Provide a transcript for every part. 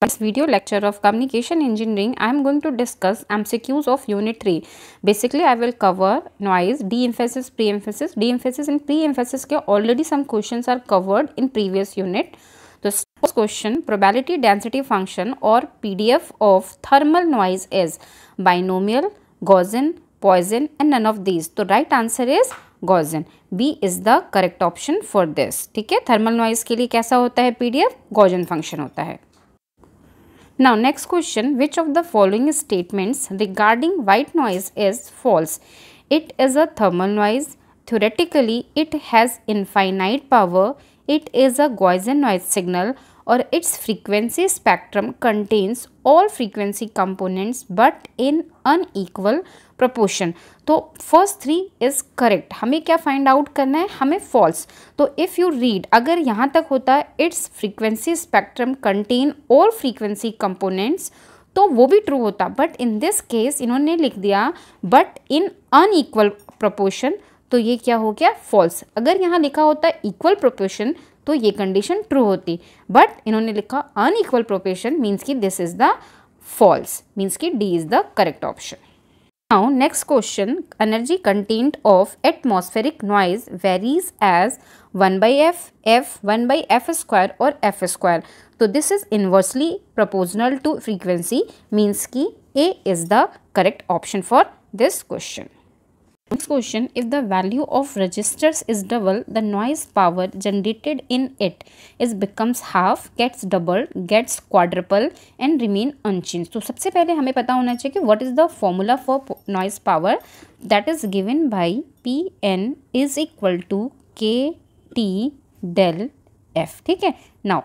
this video lecture of communication engineering i am going to discuss mcqs of unit 3 basically i will cover noise de-emphasis pre-emphasis de-emphasis and pre-emphasis ke already some questions are covered in previous unit the first question probability density function or pdf of thermal noise is binomial gaussian poisson and none of these so right answer is Gaussian B is the correct option for this ठीक है thermal noise के लिए कैसा होता है PDF Gaussian function होता है Now next question, which of the following statements regarding white noise is false? It is a thermal noise. Theoretically, it has infinite power. It is a Gaussian noise signal or its frequency spectrum contains all frequency components but in unequal proportion तो first three is correct हमें क्या find out करना है हमें false तो if you read अगर यहाँ तक होता है इट्स फ्रीक्वेंसी स्पेक्ट्रम कंटेन और फ्रीक्वेंसी कंपोनेंट्स तो वो भी ट्रू होता बट इन दिस केस इन्होंने लिख दिया बट इन अनईक्वल प्रपोर्शन तो ये क्या हो गया फॉल्स अगर यहाँ लिखा होता इक्वल प्रोपोर्शन तो ये कंडीशन ट्रू होती बट इन्होंने लिखा अनइक्वल प्रोपोर्शन मीन्स कि this is the false means कि D is the correct option Now next question energy contained of atmospheric noise varies as 1 by f, f 1 by f square or f square. So this is inversely proportional to frequency means ki A is the correct option for this question. Next question, if the value of registers is double, the noise power generated in it is becomes half, gets double, gets quadruple and remain unchanged. so, सबसे पहले हमें पता होना चाहिए कि what is the formula for noise power that is given by P n is equal to K T del F ठीक है Now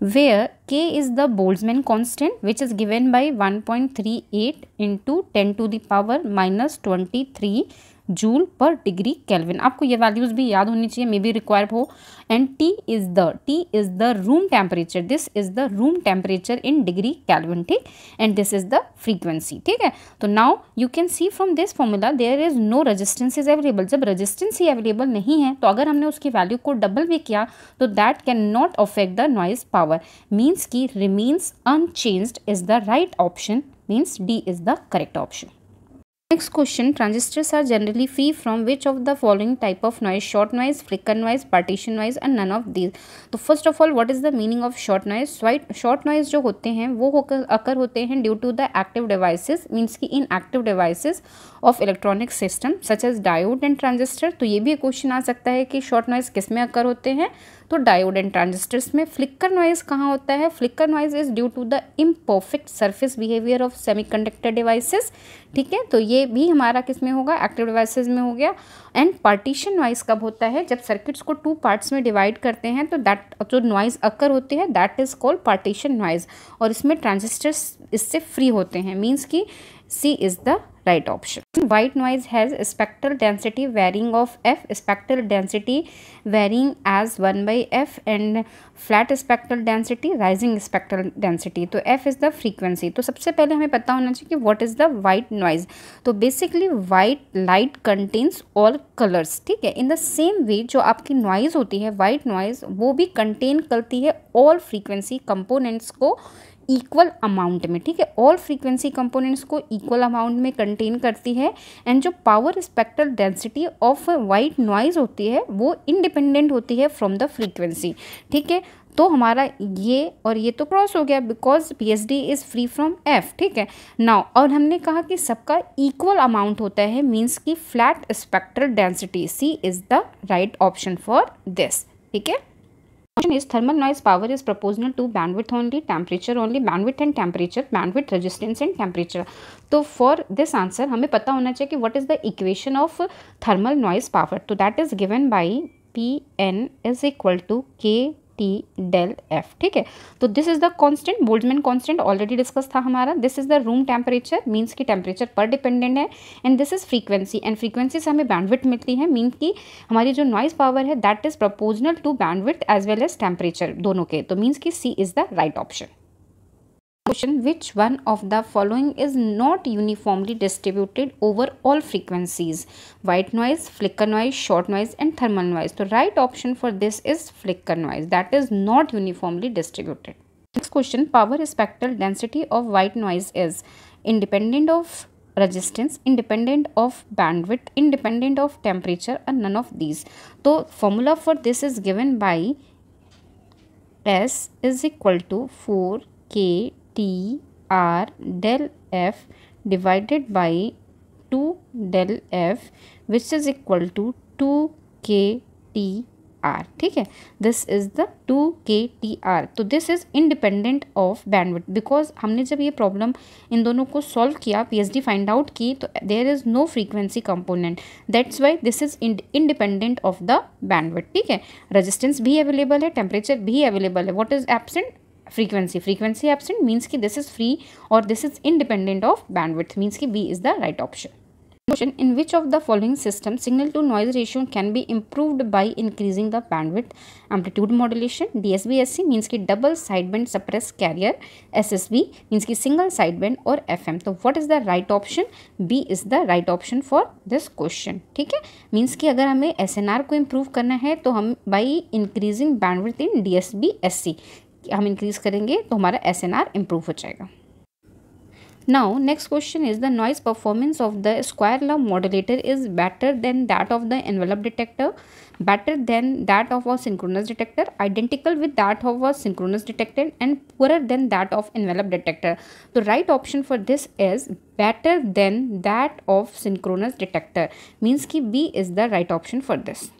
where k is the Boltzmann constant which is given by 1.38 into 10 to the power minus 23 joule पर degree kelvin आपको ये values भी याद होनी चाहिए may be require हो and T is the T is the room temperature this is the room temperature in degree kelvin ठीक and this is the frequency ठीक है तो now you can see from this formula there is no resistance is available जब resistance ही available नहीं है तो अगर हमने उसकी वैल्यू को डबल भी किया तो that can not affect the noise power means की remains unchanged is the right option means D is the correct option next question transistors are generally free from which of the following type of noise shot noise flicker wise partition wise and none of these तो first of all what is the meaning of shot noise shot noise जो होते हैं वो occur होते हैं due to the active devices means की in active devices of electronic system such as diode and transistor तो ये भी क्वेश्चन आ सकता है कि शॉर्ट नॉइज किस में अकर होते हैं तो डायोड एंड ट्रांजिस्टर्स में फ्लिकर नॉइज़ कहाँ होता है flicker noise is due to the imperfect surface behaviour of semiconductor devices ठीक है तो ये भी हमारा किस में होगा एक्टिव डिवाइसेस में हो गया एंड पार्टीशन नॉइज़ कब होता है जब सर्किट्स को टू पार्ट्स में डिवाइड करते हैं तो दैट जो नॉइज़ अक्कर होती है that is called partition noise और इसमें ट्रांजिस्टर्स इससे फ्री होते हैं मीन्स की C is the right option. White noise has spectral density varying of f, spectral density varying as 1 by f and flat spectral density rising spectral density. तो f is the frequency. तो सबसे पहले हमें पता होना चाहिए कि what is the white noise. तो basically white light contains all colors. ठीक है In the same way जो आपकी noise होती है white noise वो भी contain करती है all frequency components को इक्वल अमाउंट में ठीक है ऑल फ्रीक्वेंसी कंपोनेंट्स को इक्वल अमाउंट में कंटेन करती है एंड जो power spectral density of white noise होती है वो इंडिपेंडेंट होती है फ्रॉम द फ्रीक्वेंसी ठीक है तो हमारा ये और ये तो क्रॉस हो गया because P H D is free from F ठीक है नाउ और हमने कहा कि सबका इक्वल अमाउंट होता है मीन्स कि flat spectral density C is the right option for this ठीक है Option is thermal noise power is proportional to bandwidth only, temperature only, bandwidth and temperature, bandwidth resistance and temperature. तो for this answer हमें पता होना चाहिए कि what is the equation of thermal noise power. तो that is given by P n is equal to K T del F ठीक है तो this is the constant Boltzmann constant already discuss था हमारा this is the room temperature means की temperature पर dependent है and this is frequency and frequency से हमें बैंडविट मिलती है मीन्स की हमारी जो नॉइज पावर है that is proportional to bandwidth as well as temperature दोनों के तो मीन्स की C is the right option question which one of the following is not uniformly distributed over all frequencies white noise flicker noise short noise and thermal noise so right option for this is flicker noise that is not uniformly distributed next question power spectral density of white noise is independent of resistance independent of bandwidth independent of temperature and none of these so formula for this is given by s is equal to 4 k T R del F divided by two del F which is equal to two K T R ठीक है this is the two K T R तो this is independent of bandwidth because हमने जब ये problem इन दोनों को solve किया P H D find out की तो there is no frequency component that's why this is independent of the bandwidth ठीक है रजिस्टेंस भी अवेलेबल है टेम्परेचर भी अवेलेबल है what is absent frequency frequency absent means ki this is free or this is independent of bandwidth means ki b is the right option question in which of the following system signal to noise ratio can be improved by increasing the bandwidth amplitude modulation dsbsc means ki double sideband suppressed carrier ssb means ki single sideband or fm so what is the right option b is the right option for this question ठीक है means ki अगर हमें S को improve करना है तो हम by increasing bandwidth in dsbsc हम इंक्रीज़ करेंगे तो हमारा एस एन आर इम्प्रूव हो जाएगा now next question is the noise performance of the square law modulator is better than that of the envelope detector better than that of a synchronous detector identical with that of a synchronous detector and poor than that of envelope detector तो right option for this is better than that of synchronous detector means की B is the right option for this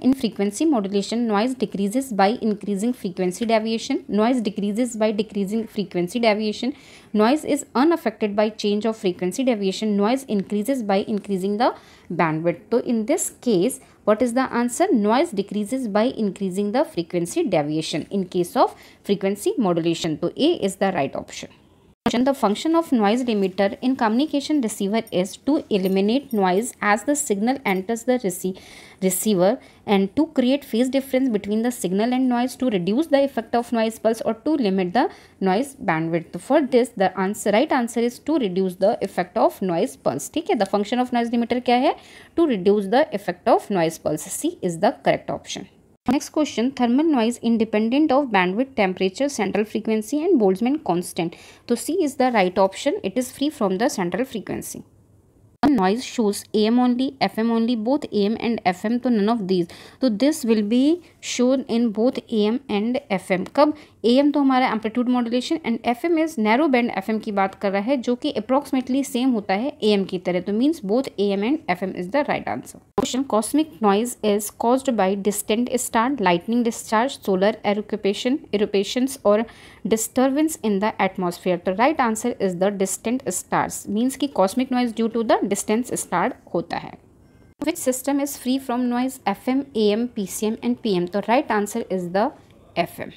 in frequency modulation noise decreases by increasing frequency deviation noise decreases by decreasing frequency deviation noise is unaffected by change of frequency deviation noise increases by increasing the bandwidth so in this case what is the answer noise decreases by increasing the frequency deviation in case of frequency modulation so a is the right option the function of noise limiter in communication receiver is to eliminate noise as the signal enters the rece receiver and to create phase difference between the signal and noise to reduce the effect of noise pulse or to limit the noise bandwidth. For this, the answer right answer is to reduce the effect of noise pulse. ठीक है The function of noise limiter क्या है? To reduce the effect of noise pulse. C is the correct option. Next question thermal noise independent of bandwidth temperature central frequency and Boltzmann constant. So C is the right option it is free from the central frequency. Noise shows AM only FM only both AM and FM so none of these. So this will be shown in both AM and FM. Kab A M तो हमारा amplitude modulation and F M is narrow band F M की बात कर रहा है जो कि approximately same होता है ए एम की तरह तो means both A M and F M is the right answer question cosmic noise is caused by distant star lightning discharge solar eruption eruptions और डिस्टर्बेंस इन द एटमोसफियर तो right answer is the distant stars means की cosmic noise due to the distance star होता है F M A M P C M and P M तो right answer is the F M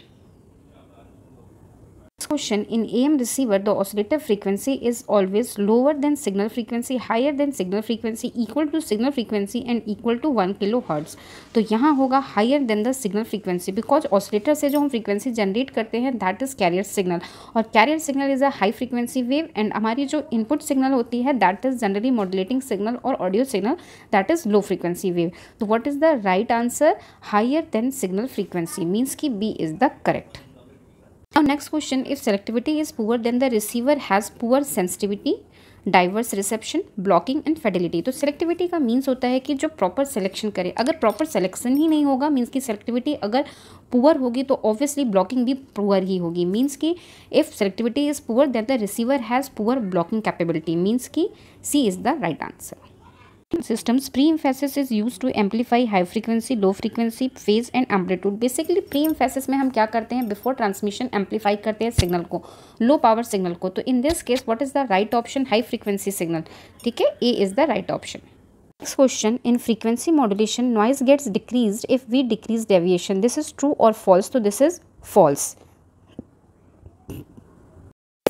question in AM receiver the oscillator frequency is always lower than signal frequency higher than signal frequency equal to signal frequency and equal to 1 kilohertz तो यहाँ होगा higher than the signal frequency because oscillator से जो हम frequency generate करते हैं that is carrier signal और carrier signal is a high frequency wave and हमारी जो input signal होती है that is generally modulating signal और audio signal that is low frequency wave तो what is the right answer higher than signal frequency means कि B is the correct Now next question, if selectivity is poor then the receiver has poor sensitivity diverse reception blocking and fidelity तो selectivity का means होता है कि जो proper selection करे अगर proper selection ही नहीं होगा मीन्स की सेलेक्टिविटी अगर पुअर होगी तो ऑब्वियसली ब्लॉकिंग भी पुअर ही होगी मीन्स की if selectivity is poor then the receiver has poor blocking capability means की C is the right answer system pre emphasis is use to amplify high frequency low frequency phase and amplitude basically pre emphasis में हम क्या करते हैं before transmission amplify करते हैं signal को low power signal को तो in this case what is the right option high frequency signal ठीक है A is the right option next question in frequency modulation noise gets decrease if we decrease deviation this is true और false तो this is false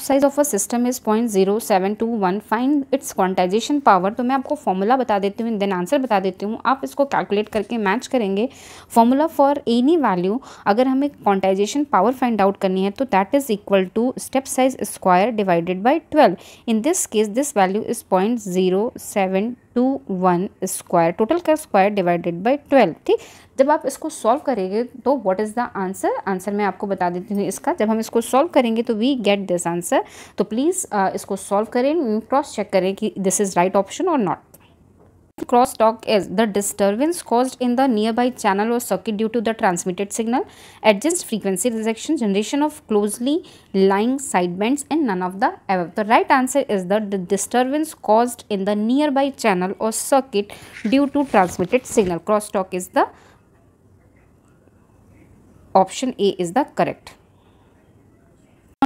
size of a system is point zero seven two one find its quantization power तो मैं आपको formula बता देती हूँ then answer बता देती हूँ आप इसको कैलकुलेट करके मैच करेंगे फॉर्मूला फॉर एनी वैल्यू अगर हमें क्वांटाइजेशन पावर फाइंड आउट करनी है तो that is equal to step size square divided by twelve in this case this value is point zero seven two one square total का square divided by twelve ठीक जब आप इसको solve करेंगे तो what is the answer answer मैं आपको बता देती हूँ इसका जब हम इसको सॉल्व करेंगे तो वी गेट दिस आंसर तो प्लीज़ uh, इसको सॉल्व करें क्रॉस चेक करें कि दिस इज़ राइट ऑप्शन और not crosstalk is the disturbance caused in the nearby channel or circuit due to the transmitted signal, adjacent frequency rejection, generation of closely lying sidebands and none of the above. The right answer is the, the disturbance caused in the nearby channel or circuit due to transmitted signal. Crosstalk is the option A is the correct.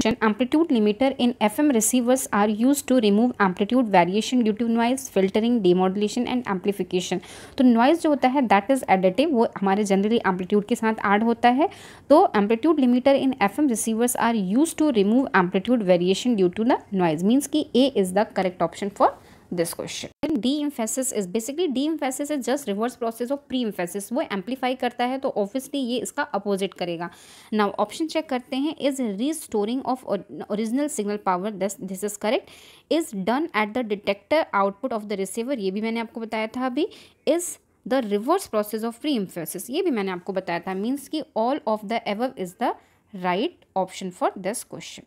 function amplitude limiter in FM receivers are used to remove amplitude variation due to noise, filtering, demodulation and amplification. तो noise जो होता है that is additive वो हमारे generally amplitude के साथ add होता है तो amplitude limiter in FM receivers are used to remove amplitude variation due to the noise means कि A is the correct option for this question. लेकिन de emphasis is basically de emphasis is just reverse process of pre emphasis वो amplify करता है तो obviously ये इसका opposite करेगा now option check करते हैं is restoring of original signal power thus this is correct is done at the detector output of the receiver ये भी मैंने आपको बताया था अभी is the reverse process of pre emphasis ये भी मैंने आपको बताया था मीन्स की all of the above is the right option for this question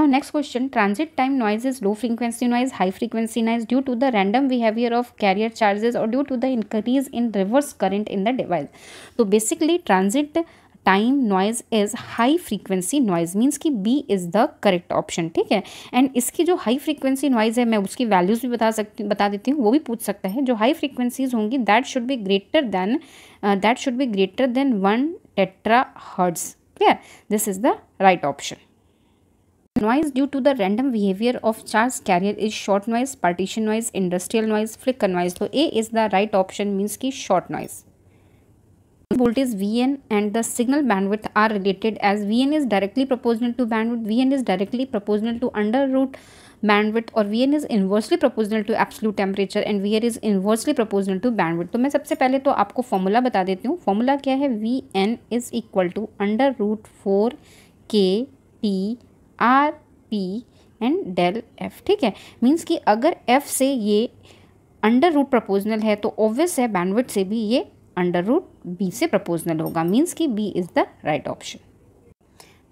Now next question transit time noise is low frequency noise high frequency noise due to the random behavior of carrier charges or due to the increase in reverse current in the device. So basically transit time noise is high frequency noise means कि B is the correct option ठीक है and इसकी जो high frequency noise है मैं उसकी values भी बता सकती बता देती हूँ वो भी पूछ सकता है जो हाई फ्रीक्वेंसीज होंगी that should be greater than that should be greater than one tetra hertz clear this is the right option Noise due to the random behavior of charge carrier is short noise, partition noise, industrial noise, flicker noise. So A is the right option means ki short noise. Voltage Vn and the signal bandwidth are related as Vn is directly proportional to bandwidth, Vn is directly proportional to under root bandwidth और Vn is inversely proportional to absolute temperature and Vn is inversely proportional to bandwidth. तो मैं सबसे पहले तो आपको formula बता देती हूँ फॉर्मूला क्या है Vn is equal to under root four K T R P and del F ठीक है मीन्स कि अगर एफ से ये अंडर रूट प्रपोजनल है तो ऑब्वियस है बैंडविड से भी ये अंडर रूट बी से प्रपोजनल होगा मीन्स कि B is the right option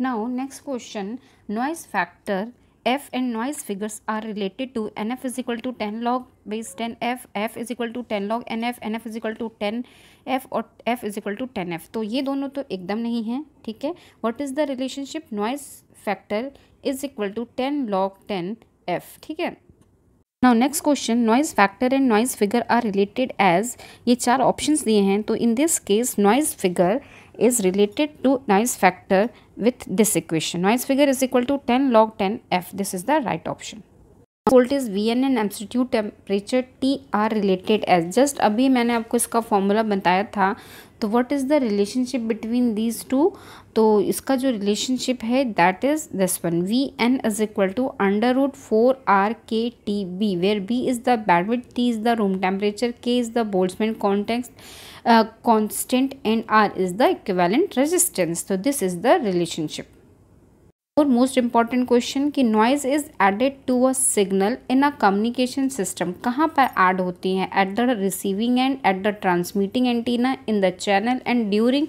now next question noise factor f and noise figures are related to nf is equal to 10 ten base 10 f f is equal to 10 log nf nf is equal to 10 f और f is equal to 10f तो ये दोनों तो एकदम नहीं है ठीक है what is the relationship noise factor is equal to ten log ten F ठीक है now next question noise factor and noise figure are related as ये चार ऑप्शन दिए हैं तो in this case noise figure is related to noise factor with this equation. Now its figure is equal to 10 log 10 f. This is the right option. Cold is V N N amplitude temperature T R related as just अभी मैंने आपको इसका फॉर्मूला बताया था तो what is the relationship between these two तो इसका जो रिलेशनशिप है that is this one V N is equal to under root four R K T B where B is the bandwidth T is the room temperature K is the Boltzmann contacts constant and are is the equivalent resistance तो this is the relationship और most important question कि noise is added to a signal in a communication system कहाँ पर add होती है at the receiving end at the transmitting antenna in the channel and during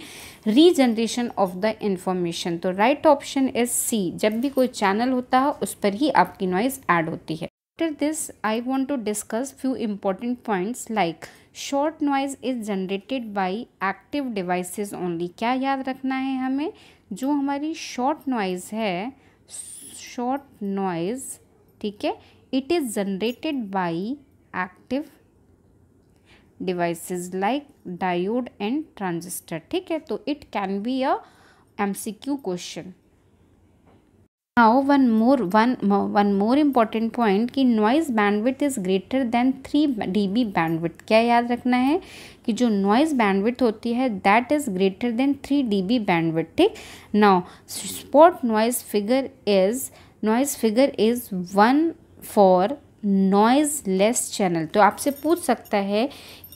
regeneration of the information तो right option is C जब भी कोई channel होता है उस पर ही आपकी नॉइज़ ऐड होती है After this, I want to discuss few important points like short noise is generated by active devices only. क्या याद रखना है हमें जो हमारी शॉर्ट नॉइज़ है शॉर्ट नॉइज़ ठीक है it is generated by active devices like diode and transistor ठीक है तो it can be a MCQ question Now one more one one more important point कि noise bandwidth is greater than 3 dB bandwidth क्या याद रखना है कि जो noise bandwidth होती है that is greater than 3 dB bandwidth ठीक now spot noise figure is noise figure is one for noiseless channel तो आपसे पूछ सकता है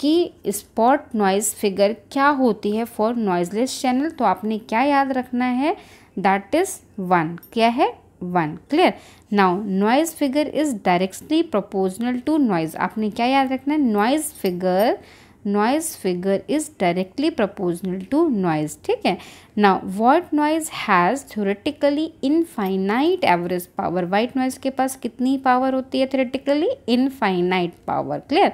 कि स्पॉट नॉइज़ फिगर क्या होती है फॉर नॉइजलेस चैनल तो आपने क्या याद रखना है दैट इज वन क्या है one clear now noise figure is directly proportional to noise आपने क्या याद रखना है noise figure noise figure is directly proportional to noise ठीक है ना white noise has theoretically infinite average power white noise के पास कितनी पावर होती है थोरेटिकली फाइनाइट पावर क्लियर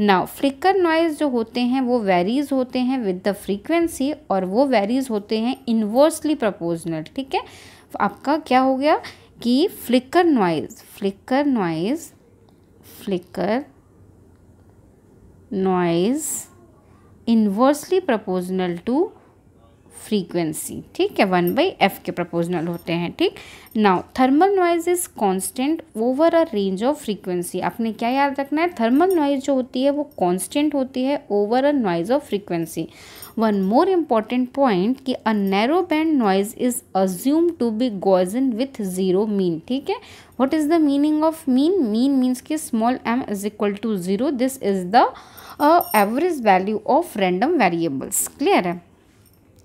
ना फ्लिकर नॉइज जो होते हैं वो वेरीज होते हैं विद द फ्रीक्वेंसी और वो वेरीज होते हैं इनवर्सली प्रपोजनल ठीक है आपका क्या हो गया कि flicker noise flicker noise flicker noise inversely proportional to frequency ठीक है वन बाई एफ के प्रपोजनल होते हैं ठीक now thermal noise is constant over a range of frequency आपने क्या याद रखना है थर्मल नॉइज जो होती है वो कांस्टेंट होती है over a noise of frequency one more important point कि a narrow band noise is assumed to be Gaussian with zero mean ठीक है what is the meaning of mean mean means कि small M is equal to zero this is the average value of random variables clear है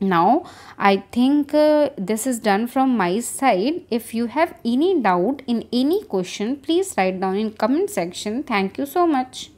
now i think uh, this is done from my side if you have any doubt in any question please write down in comment section thank you so much